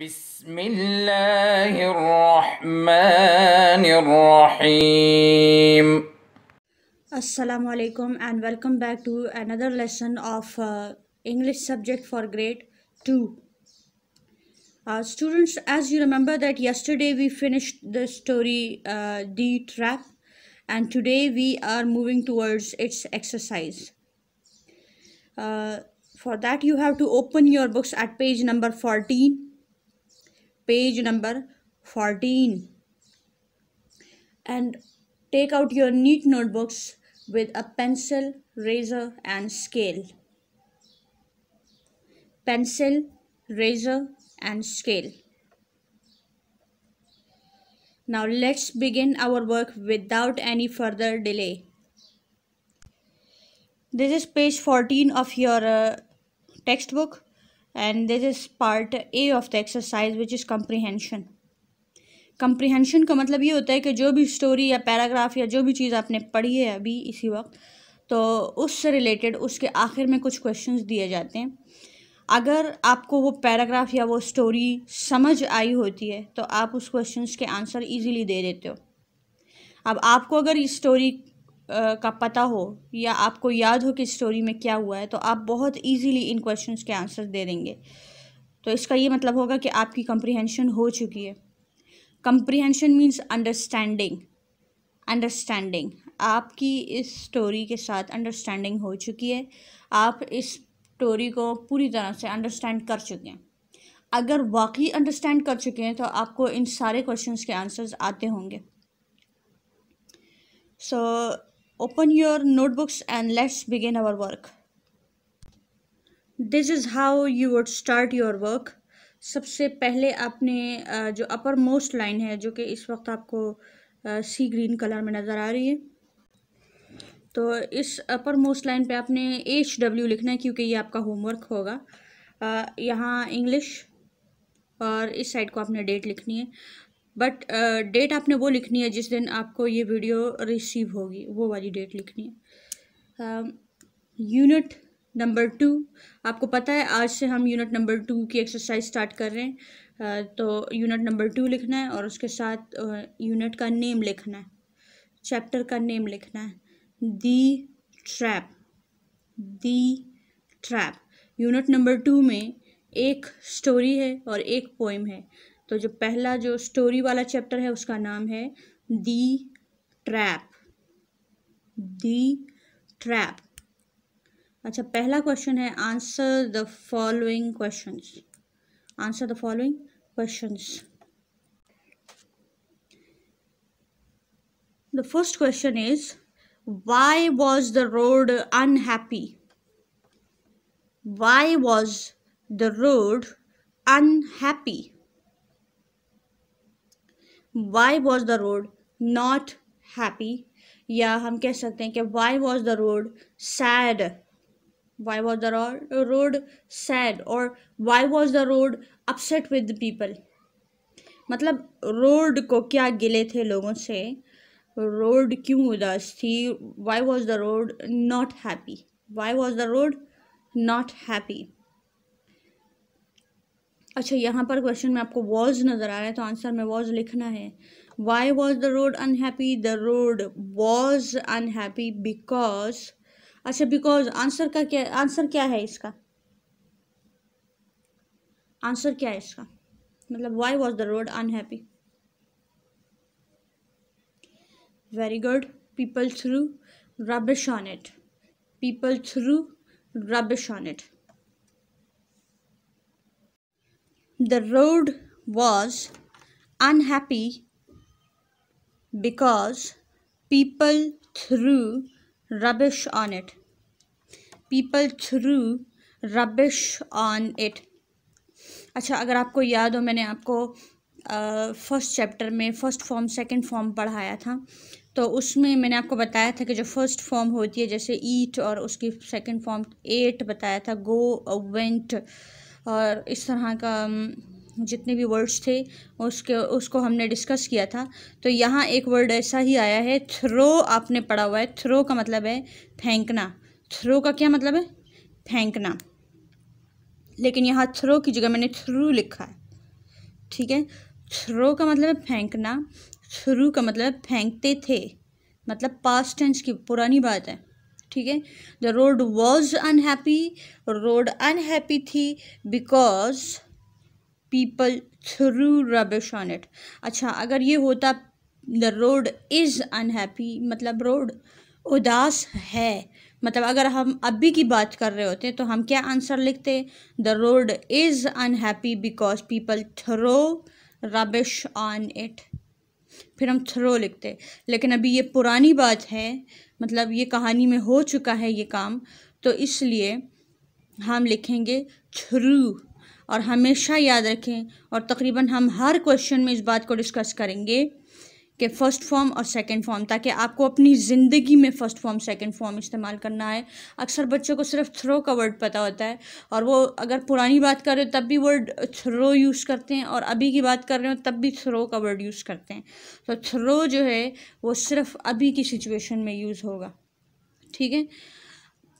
بسم الله الرحمن الرحيم Assalamu alaikum and welcome back to another lesson of uh, English subject for grade 2. Uh, students, as you remember that yesterday we finished the story uh, The Trap and today we are moving towards its exercise. Uh, for that you have to open your books at page number 14 page number 14 and take out your neat notebooks with a pencil, razor and scale. Pencil, razor and scale. Now let's begin our work without any further delay. This is page 14 of your uh, textbook. and this is part A of the exercise which is comprehension comprehension का मतलब ये होता है कि जो भी story या paragraph या जो भी चीज़ आपने पढ़ी है अभी इसी वक्त तो उससे रिलेटेड उसके आखिर में कुछ क्वेश्चंस दिए जाते हैं अगर आपको वो पैराग्राफ या वो स्टोरी समझ आई होती है तो आप उस क्वेश्चंस के आंसर इजीली दे देते हो अब आपको अगर इस स्टोरी का पता हो या आपको याद हो कि स्टोरी में क्या हुआ है तो आप बहुत इजीली इन क्वेश्चंस के आंसर दे देंगे तो इसका ये मतलब होगा कि आपकी कंप्रिहेंशन हो चुकी है कम्प्रीहेंशन मीन्स अंडरस्टैंडिंग अंडरस्टैंडिंग आपकी इस स्टोरी के साथ अंडरस्टैंडिंग हो चुकी है आप इस स्टोरी को पूरी तरह से अंडरस्टैंड कर चुके हैं अगर वाकई अंडरस्टैंड कर चुके हैं तो आपको इन सारे क्वेश्चंस के आंसर्स आते होंगे सो so, open your notebooks and let's begin our work. This is how you would start your work. सबसे पहले आपने जो अपर मोस्ट लाइन है जो कि इस वक्त आपको सी ग्रीन कलर में नज़र आ रही है तो इस अपर मोस्ट लाइन पे आपने एच डब्ल्यू लिखना है क्योंकि ये आपका होमवर्क होगा यहाँ इंग्लिश और इस साइड को आपने डेट लिखनी है बट डेट uh, आपने वो लिखनी है जिस दिन आपको ये वीडियो रिसीव होगी वो वाली डेट लिखनी है यूनिट नंबर टू आपको पता है आज से हम यूनिट नंबर टू की एक्सरसाइज स्टार्ट कर रहे हैं uh, तो यूनिट नंबर टू लिखना है और उसके साथ यूनिट uh, का नेम लिखना है चैप्टर का नेम लिखना है the trap the trap unit number two में एक स्टोरी है और एक पोइम है तो जो पहला जो स्टोरी वाला चैप्टर है उसका नाम है दी ट्रैप दी ट्रैप अच्छा पहला क्वेश्चन है answer the following questions answer the following questions the first question is why was the road unhappy why was the road unhappy why was the road not happy या हम कह सकते हैं कि why was the road sad why was the road sad और why was the road upset with the people मतलब road को क्या गिले थे लोगों से रोड क्यों उदास थी why was the road not happy why was the road not happy अच्छा यहाँ पर क्वेश्चन में आपको वॉज नज़र आ रहा है तो आंसर में वॉज लिखना है why was the road unhappy the road was unhappy because अच्छा बिकॉज आंसर का क्या आंसर क्या है इसका आंसर क्या है इसका मतलब why was the road unhappy very good people threw rubbish on it people threw rubbish on it The road was unhappy because people threw rubbish on it. People threw rubbish on it. अच्छा अगर आपको याद हो मैंने आपको first uh, chapter में first form second form पढ़ाया था तो उसमें मैंने आपको बताया था कि जो फर्स्ट फॉर्म होती है जैसे ईट और उसकी सेकंड फॉर्म एट बताया था गो वेंट और इस तरह का जितने भी वर्ड्स थे उसके उसको हमने डिस्कस किया था तो यहाँ एक वर्ड ऐसा ही आया है थ्रो आपने पढ़ा हुआ है थ्रो का मतलब है फेंकना थ्रो का क्या मतलब है फेंकना लेकिन यहाँ थ्रो की जगह मैंने थ्रू लिखा है ठीक है थ्रो का मतलब है फेंकना थ्रू का मतलब फेंकते थे मतलब पास्ट टेंस की पुरानी बात है ठीक है the road was unhappy road unhappy थी because people threw rubbish on it अच्छा अगर ये होता द रोड इज़ अनहैप्पी मतलब रोड उदास है मतलब अगर हम अभी की बात कर रहे होते तो हम क्या आंसर लिखते the road is unhappy because people throw rubbish on it फिर हम थ्रो लिखते लेकिन अभी ये पुरानी बात है मतलब ये कहानी में हो चुका है ये काम तो इसलिए हम लिखेंगे थ्रू और हमेशा याद रखें और तकरीबन हम हर क्वेश्चन में इस बात को डिस्कस करेंगे के फ़र्स्ट फॉर्म और सेकंड फॉर्म ताकि आपको अपनी ज़िंदगी में फ़र्स्ट फॉर्म सेकंड फॉर्म इस्तेमाल करना है अक्सर बच्चों को सिर्फ थ्रो का वर्ड पता होता है और वो अगर पुरानी बात कर रहे हो तब भी वर्ड थ्रो यूज़ करते हैं और अभी की बात कर रहे हो तब भी थ्रो का वर्ड यूज़ करते हैं तो थ्रो जो है वो सिर्फ अभी की सिचुएशन में यूज़ होगा ठीक है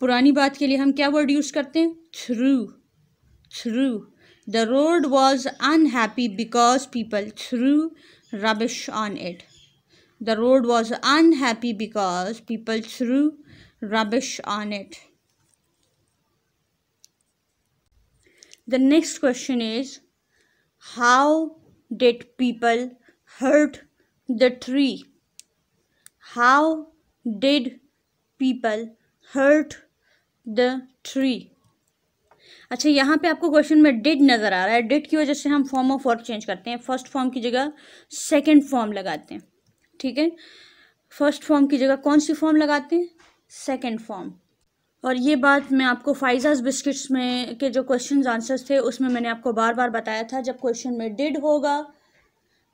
पुरानी बात के लिए हम क्या वर्ड यूज़ करते हैं threw threw the road was unhappy because people threw rubbish on it. The road was unhappy because people threw rubbish on it. The next question is How did people hurt the tree? How did people hurt the tree? अच्छा यहाँ पे आपको question में did नज़र आ रहा है did की वजह से हम फॉर्म ऑफ वर्क चेंज करते हैं फर्स्ट फॉर्म की जगह सेकेंड फॉर्म लगाते हैं ठीक है फर्स्ट फॉर्म की जगह कौन सी फॉर्म लगाते हैं सेकेंड फॉर्म और ये बात मैं आपको फाइजाज बिस्किट्स में के जो क्वेश्चन आंसर्स थे उसमें मैंने आपको बार बार बताया था जब क्वेश्चन में डिड होगा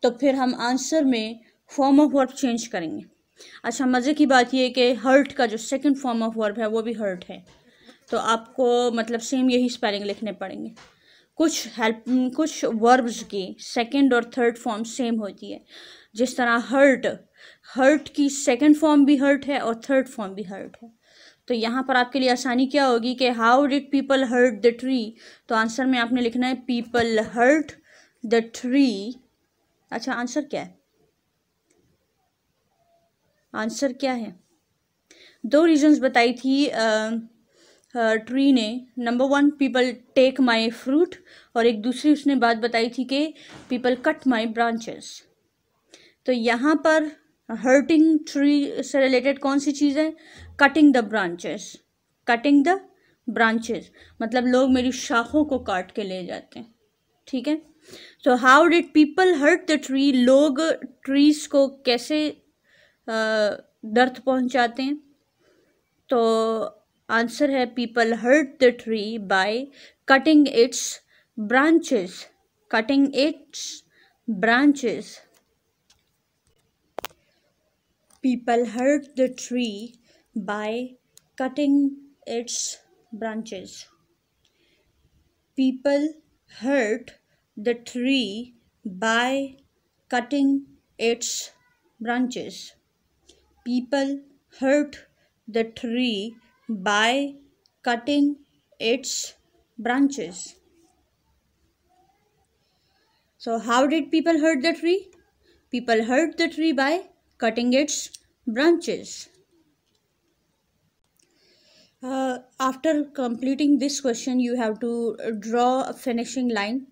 तो फिर हम आंसर में फॉर्म ऑफ वर्क चेंज करेंगे अच्छा मज़े की बात यह कि हर्ट का जो सेकेंड फॉर्म ऑफ वर्ब है वो भी हर्ट है तो आपको मतलब सेम यही स्पेलिंग लिखने पड़ेंगे कुछ हेल्प कुछ वर्ब्स की सेकेंड और थर्ड फॉर्म सेम होती है जिस तरह हर्ट हर्ट की सेकेंड फॉर्म भी हर्ट है और थर्ड फॉर्म भी हर्ट है तो यहाँ पर आपके लिए आसानी क्या होगी कि how did people hurt the tree तो आंसर में आपने लिखना है पीपल हर्ट द ट्री अच्छा आंसर क्या है आंसर क्या है दो रीजंस बताई थी आ, ट्री ने number one people take my fruit और एक दूसरी उसने बात बताई थी कि पीपल कट माई ब्रांचेस तो यहाँ पर हर्टिंग ट्री से रिलेटेड कौन सी चीज़ है cutting the branches cutting the branches मतलब लोग मेरी शाखों को काट के ले जाते हैं ठीक है तो how did people hurt the tree लोग ट्रीज को कैसे दर्द पहुंचाते हैं तो Answer है people hurt the tree by cutting its branches cutting its branches people hurt the tree by cutting its branches people hurt the tree by cutting its branches people hurt the tree by cutting its branches. So how did people hurt the tree? People hurt the tree by cutting its branches. Uh, after completing this question, you have to draw a finishing line,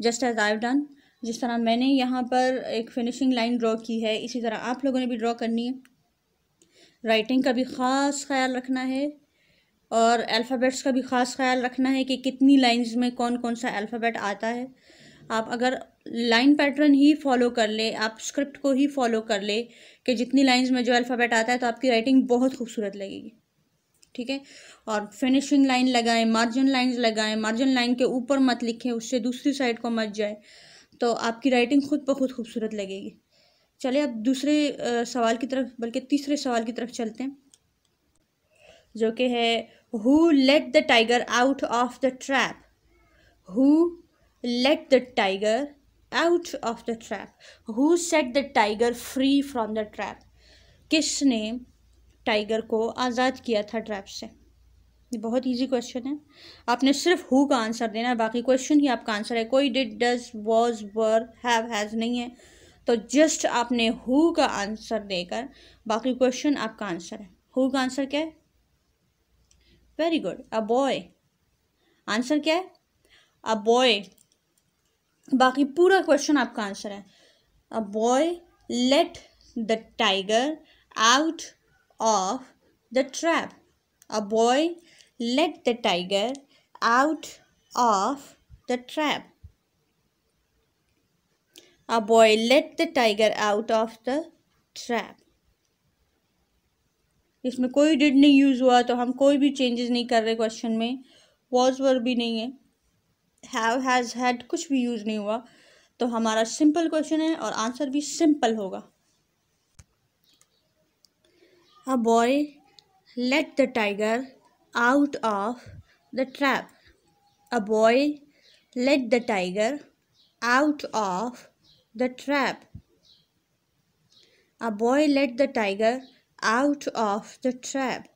just as I've done. जिस तरह मैंने यहाँ पर एक finishing line draw की है इसी तरह आप लोगों ने भी ड्रॉ करनी है राइटिंग का भी ख़ास ख्याल रखना है और अल्फ़ाबेट्स का भी ख़ास ख्याल रखना है कि कितनी लाइंस में कौन कौन सा अल्फ़ाबेट आता है आप अगर लाइन पैटर्न ही फॉलो कर ले आप स्क्रिप्ट को ही फॉलो कर ले कि जितनी लाइंस में जो अल्फ़ाबेट आता है तो आपकी राइटिंग बहुत खूबसूरत लगेगी ठीक है और फिनिशिंग लाइन लगाएं मार्जिन लाइंस लगाएं मार्जिन लाइन के ऊपर मत लिखें उससे दूसरी साइड को मत जाए तो आपकी राइटिंग खुद ब खुद खूबसूरत लगेगी चले अब दूसरे सवाल की तरफ बल्कि तीसरे सवाल की तरफ चलते हैं जो कि है who let the tiger out of the trap who let the tiger out of the trap who set the tiger free from the trap किसने टाइगर को आज़ाद किया था ट्रैप से ये बहुत इजी क्वेश्चन है आपने सिर्फ हु का आंसर देना है बाकी क्वेश्चन ही आपका आंसर है कोई did does was were have has नहीं है तो जस्ट आपने हु का आंसर देकर बाकी क्वेश्चन आपका आंसर है हु का आंसर क्या है very good a boy answer क्या है अ बॉय बाकी पूरा क्वेश्चन आपका आंसर है a boy let the tiger out of the trap a boy let the tiger out of the trap a boy let the tiger out of the trap इसमें कोई did नहीं use हुआ तो हम कोई भी चेंजेस नहीं कर रहे क्वेश्चन में वॉज वर भी नहीं है हैव हैज़ हैड कुछ भी यूज़ नहीं हुआ तो हमारा सिंपल क्वेश्चन है और आंसर भी सिंपल होगा a boy let the tiger out of the trap a boy let the tiger out of the trap a boy let the tiger out of the trap.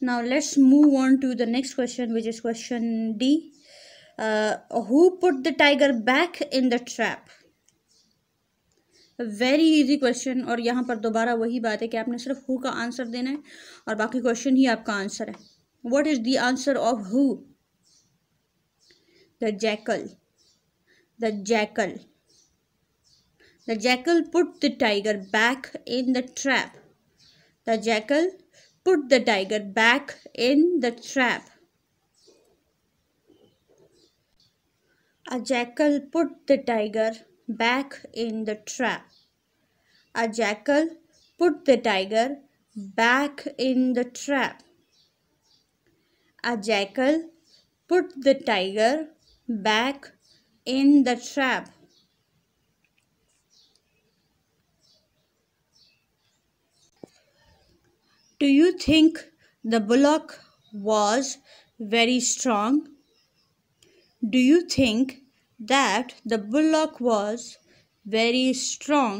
Now let's move on to the next question which is question D. Uh, who put the tiger back in the trap? Very easy question और यहाँ पर दोबारा वही बात है कि आपने सिर्फ हु का आंसर देना है और बाकी क्वेश्चन ही आपका आंसर है what is the answer of who the jackal the jackal The jackal put the tiger back in the trap. The jackal put the tiger back in the trap. A jackal put the tiger back in the trap. A jackal put the tiger back in the trap. A jackal put the tiger back in the trap. do you think the bullock was very strong? Do you think that the bullock was very strong?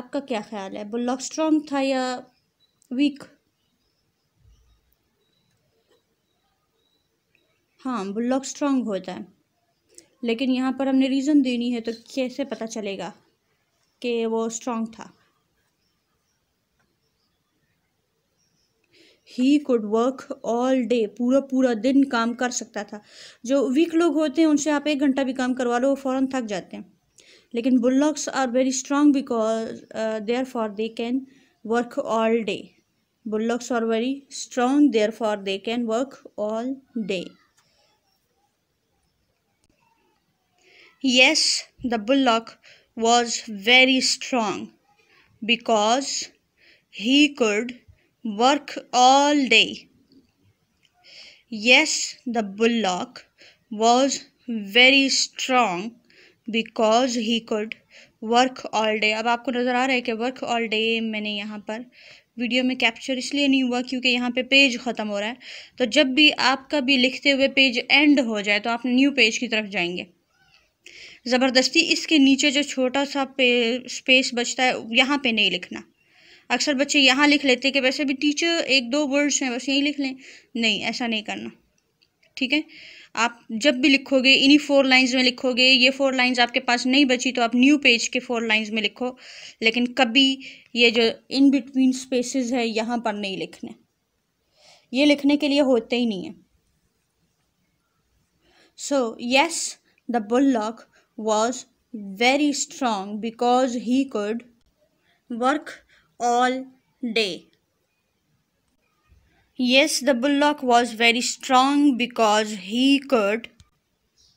आपका क्या ख्याल है बुल्लॉक strong था या week हाँ बुल्लॉक strong होता है लेकिन यहाँ पर हमने रीज़न देनी है तो कैसे पता चलेगा कि वो स्ट्रॉन्ग था he could work all day पूरा पूरा दिन काम कर सकता था जो वीक लोग होते हैं उनसे आप एक घंटा भी काम करवा लो वो फ़ौरन थक जाते हैं लेकिन bullocks are very strong because therefore they can work all day bullocks are very strong for they can work all day yes the bullock was very strong because he could work all day. Yes, the bullock was very strong because he could work all day अब आपको नज़र आ रहा है कि work all day मैंने यहाँ पर video में कैप्चर इसलिए नहीं हुआ क्योंकि यहाँ पे पेज ख़त्म हो रहा है तो जब भी आपका भी लिखते हुए पेज एंड हो जाए तो आप न्यू पेज की तरफ जाएंगे ज़बरदस्ती इसके नीचे जो छोटा सा पे स्पेस बचता है यहाँ पे नहीं लिखना अक्सर बच्चे यहाँ लिख लेते कि वैसे भी टीचर एक दो वर्ड्स हैं बस यहीं लिख लें नहीं ऐसा नहीं करना ठीक है आप जब भी लिखोगे इन्हीं फोर लाइंस में लिखोगे ये फोर लाइंस आपके पास नहीं बची तो आप न्यू पेज के फोर लाइंस में लिखो लेकिन कभी ये जो इन बिटवीन स्पेसेस है यहाँ पर नहीं लिखने ये लिखने के लिए होते ही नहीं है so yes the bullock was very strong because he could work all day. Yes, the bullock was very strong because he could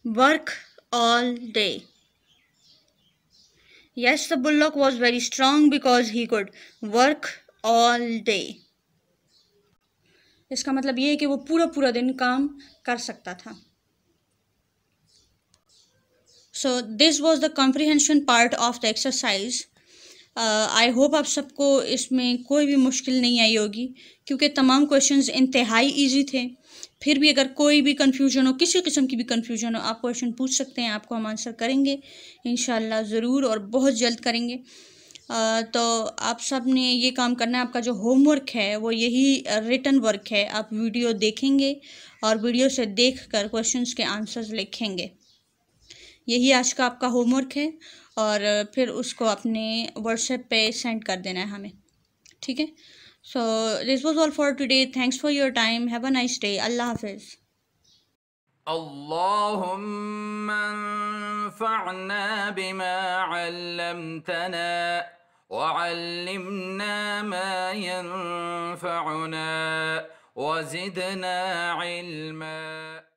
work all day. Yes, the bullock was very strong because he could work all day. इसका मतलब ये है कि वो पूरा पूरा दिन काम कर सकता था so this was the comprehension part of the exercise I hope आप सबको इसमें कोई भी मुश्किल नहीं आई होगी क्योंकि तमाम क्वेश्चंस इंतहाई इजी थे फिर भी अगर कोई भी कन्फ्यूजन हो किसी किस्म की भी कन्फ्यूजन हो आप क्वेश्चन पूछ सकते हैं आपको हम आंसर करेंगे इन ज़रूर और बहुत जल्द करेंगे आ, तो आप सब ने ये काम करना है आपका जो होमवर्क है वो यही रिटर्न वर्क है आप वीडियो देखेंगे और वीडियो से देख कर क्वेश्चन के आंसर्स लिखेंगे यही आज का आपका होमवर्क है और फिर उसको अपने व्हाट्सएप पे सेंड कर देना है हमें ठीक है so this was all for today thanks for your time have a nice day अल्लाह हाफिज़ اللهم انفعنا بما علمتنا وعلمنا ما ينفعنا وزدنا علما